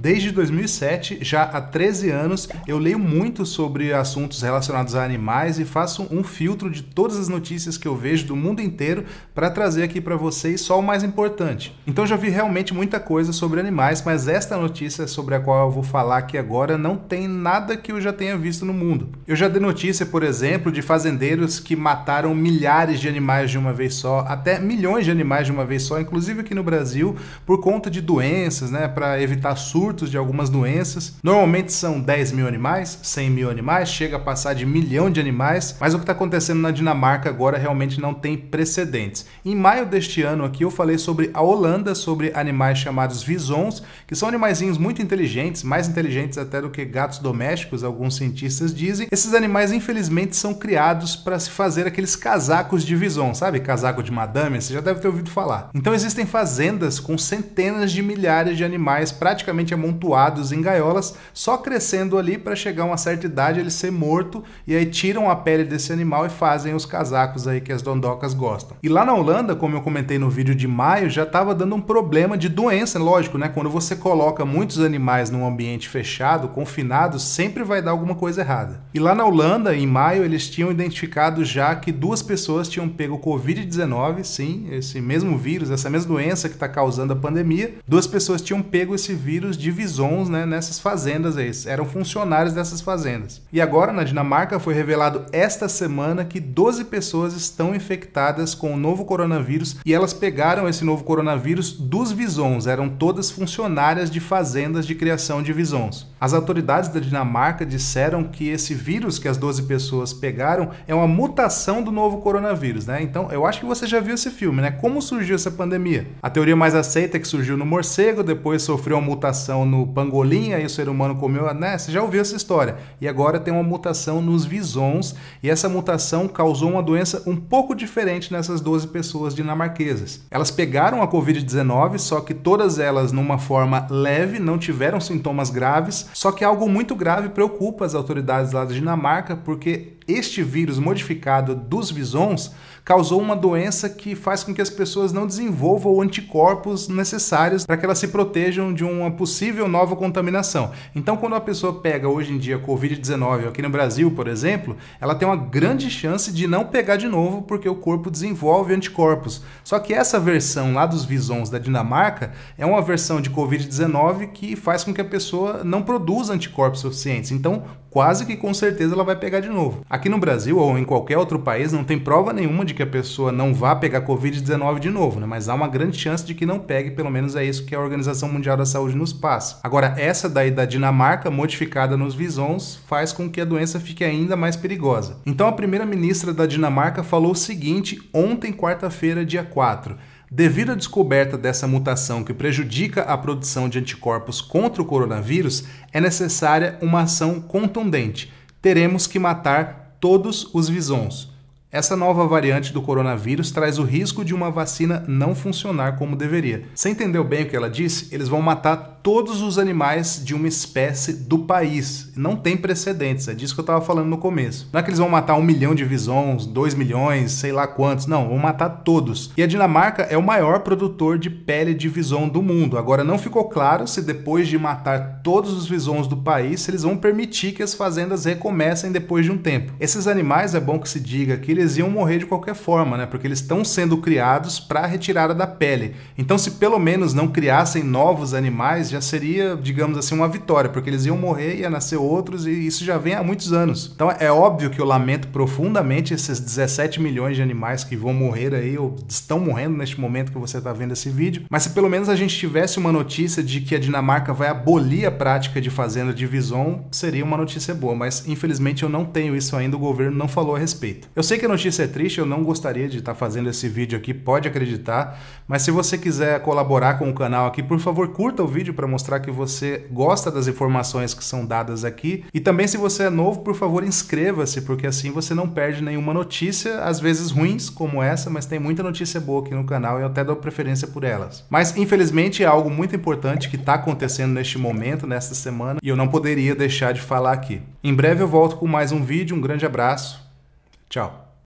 Desde 2007, já há 13 anos, eu leio muito sobre assuntos relacionados a animais e faço um filtro de todas as notícias que eu vejo do mundo inteiro para trazer aqui para vocês só o mais importante. Então já vi realmente muita coisa sobre animais, mas esta notícia sobre a qual eu vou falar aqui agora não tem nada que eu já tenha visto no mundo. Eu já dei notícia, por exemplo, de fazendeiros que mataram milhares de animais de uma vez só, até milhões de animais de uma vez só, inclusive aqui no Brasil, por conta de doenças, né, para evitar surtos de algumas doenças. Normalmente são 10 mil animais, 100 mil animais, chega a passar de milhão de animais, mas o que está acontecendo na Dinamarca agora realmente não tem precedentes. Em maio deste ano aqui eu falei sobre a Holanda, sobre animais chamados visons, que são animaizinhos muito inteligentes, mais inteligentes até do que gatos domésticos, alguns cientistas dizem esses animais, infelizmente, são criados para se fazer aqueles casacos de vison, sabe? Casaco de madame, você já deve ter ouvido falar. Então existem fazendas com centenas de milhares de animais praticamente amontoados em gaiolas, só crescendo ali para chegar a uma certa idade ele ser morto e aí tiram a pele desse animal e fazem os casacos aí que as dondocas gostam. E lá na Holanda, como eu comentei no vídeo de maio, já estava dando um problema de doença, né? lógico, né? Quando você coloca muitos animais num ambiente fechado, confinado, sempre vai dar alguma coisa errada. E lá lá na Holanda, em maio, eles tinham identificado já que duas pessoas tinham pego Covid-19, sim, esse mesmo vírus, essa mesma doença que está causando a pandemia. Duas pessoas tinham pego esse vírus de visons né, nessas fazendas, eles eram funcionários dessas fazendas. E agora, na Dinamarca, foi revelado esta semana que 12 pessoas estão infectadas com o novo coronavírus e elas pegaram esse novo coronavírus dos visons, eram todas funcionárias de fazendas de criação de visons. As autoridades da Dinamarca disseram que esse vírus vírus que as 12 pessoas pegaram é uma mutação do novo coronavírus, né? Então, eu acho que você já viu esse filme, né? Como surgiu essa pandemia? A teoria mais aceita é que surgiu no morcego, depois sofreu uma mutação no pangolim, aí o ser humano comeu, né? Você já ouviu essa história. E agora tem uma mutação nos visons, e essa mutação causou uma doença um pouco diferente nessas 12 pessoas dinamarquesas. Elas pegaram a Covid-19, só que todas elas numa forma leve, não tiveram sintomas graves, só que algo muito grave preocupa as autoridades lá de na marca, porque este vírus modificado dos visons causou uma doença que faz com que as pessoas não desenvolvam anticorpos necessários para que elas se protejam de uma possível nova contaminação. Então, quando a pessoa pega hoje em dia Covid-19 aqui no Brasil, por exemplo, ela tem uma grande chance de não pegar de novo porque o corpo desenvolve anticorpos. Só que essa versão lá dos visons da Dinamarca é uma versão de Covid-19 que faz com que a pessoa não produza anticorpos suficientes. Então, quase que com certeza ela vai pegar de novo. A Aqui no Brasil ou em qualquer outro país não tem prova nenhuma de que a pessoa não vá pegar Covid-19 de novo, né? mas há uma grande chance de que não pegue, pelo menos é isso que a Organização Mundial da Saúde nos passa. Agora, essa daí da Dinamarca, modificada nos visons, faz com que a doença fique ainda mais perigosa. Então, a primeira-ministra da Dinamarca falou o seguinte ontem, quarta-feira, dia 4. Devido à descoberta dessa mutação que prejudica a produção de anticorpos contra o coronavírus, é necessária uma ação contundente. Teremos que matar todos os visons. Essa nova variante do coronavírus traz o risco de uma vacina não funcionar como deveria. Você entendeu bem o que ela disse? Eles vão matar todos os animais de uma espécie do país. Não tem precedentes, é disso que eu estava falando no começo. Não é que eles vão matar um milhão de visons, dois milhões, sei lá quantos, não, vão matar todos. E a Dinamarca é o maior produtor de pele de visão do mundo. Agora, não ficou claro se depois de matar todos os visons do país, eles vão permitir que as fazendas recomecem depois de um tempo. Esses animais, é bom que se diga que eles iam morrer de qualquer forma, né? Porque eles estão sendo criados para retirada da pele. Então, se pelo menos não criassem novos animais, já já seria, digamos assim, uma vitória, porque eles iam morrer, ia nascer outros, e isso já vem há muitos anos. Então é óbvio que eu lamento profundamente esses 17 milhões de animais que vão morrer aí, ou estão morrendo neste momento que você está vendo esse vídeo, mas se pelo menos a gente tivesse uma notícia de que a Dinamarca vai abolir a prática de fazenda de visão, seria uma notícia boa, mas infelizmente eu não tenho isso ainda, o governo não falou a respeito. Eu sei que a notícia é triste, eu não gostaria de estar tá fazendo esse vídeo aqui, pode acreditar, mas se você quiser colaborar com o canal aqui, por favor, curta o vídeo para mostrar que você gosta das informações que são dadas aqui. E também, se você é novo, por favor, inscreva-se, porque assim você não perde nenhuma notícia, às vezes ruins, como essa, mas tem muita notícia boa aqui no canal e eu até dou preferência por elas. Mas, infelizmente, é algo muito importante que está acontecendo neste momento, nesta semana, e eu não poderia deixar de falar aqui. Em breve eu volto com mais um vídeo, um grande abraço, tchau!